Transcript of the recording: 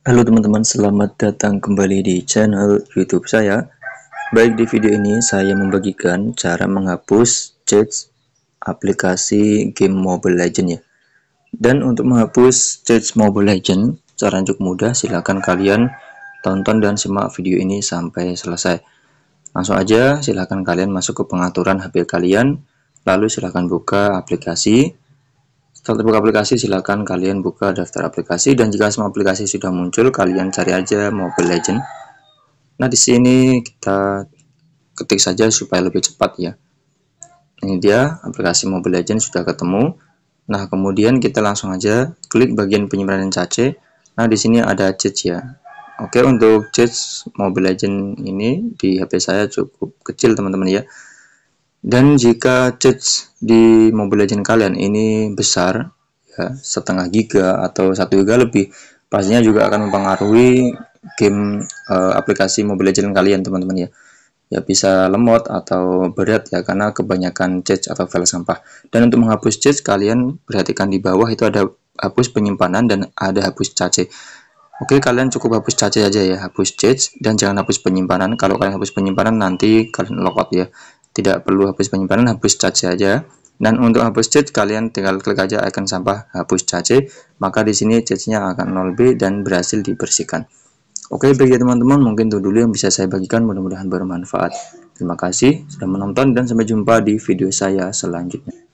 Halo teman-teman, selamat datang kembali di channel YouTube saya. Baik di video ini saya membagikan cara menghapus cheats aplikasi game Mobile Legend ya. Dan untuk menghapus cheats Mobile Legend cara cukup mudah, silahkan kalian tonton dan simak video ini sampai selesai. Langsung aja silahkan kalian masuk ke pengaturan HP kalian, lalu silahkan buka aplikasi setelah terbuka aplikasi, silahkan kalian buka daftar aplikasi dan jika semua aplikasi sudah muncul, kalian cari aja Mobile Legend. Nah, di sini kita ketik saja supaya lebih cepat ya. Ini dia aplikasi Mobile Legend sudah ketemu. Nah, kemudian kita langsung aja klik bagian penyimpanan cache. Nah, di sini ada cache ya. Oke, untuk cache Mobile Legend ini di HP saya cukup kecil teman-teman ya dan jika charge di Mobile Legends kalian ini besar ya setengah giga atau satu giga lebih pastinya juga akan mempengaruhi game uh, aplikasi Mobile Legends kalian teman-teman ya ya bisa lemot atau berat ya karena kebanyakan charge atau file sampah dan untuk menghapus charge kalian perhatikan di bawah itu ada hapus penyimpanan dan ada hapus cache oke kalian cukup hapus cache aja ya hapus charge dan jangan hapus penyimpanan kalau kalian hapus penyimpanan nanti kalian logout ya tidak perlu hapus penyimpanan hapus cache aja. dan untuk hapus cache kalian tinggal klik aja icon sampah hapus cache maka di sini cache-nya akan 0b dan berhasil dibersihkan oke bagi teman-teman mungkin itu dulu yang bisa saya bagikan mudah-mudahan bermanfaat terima kasih sudah menonton dan sampai jumpa di video saya selanjutnya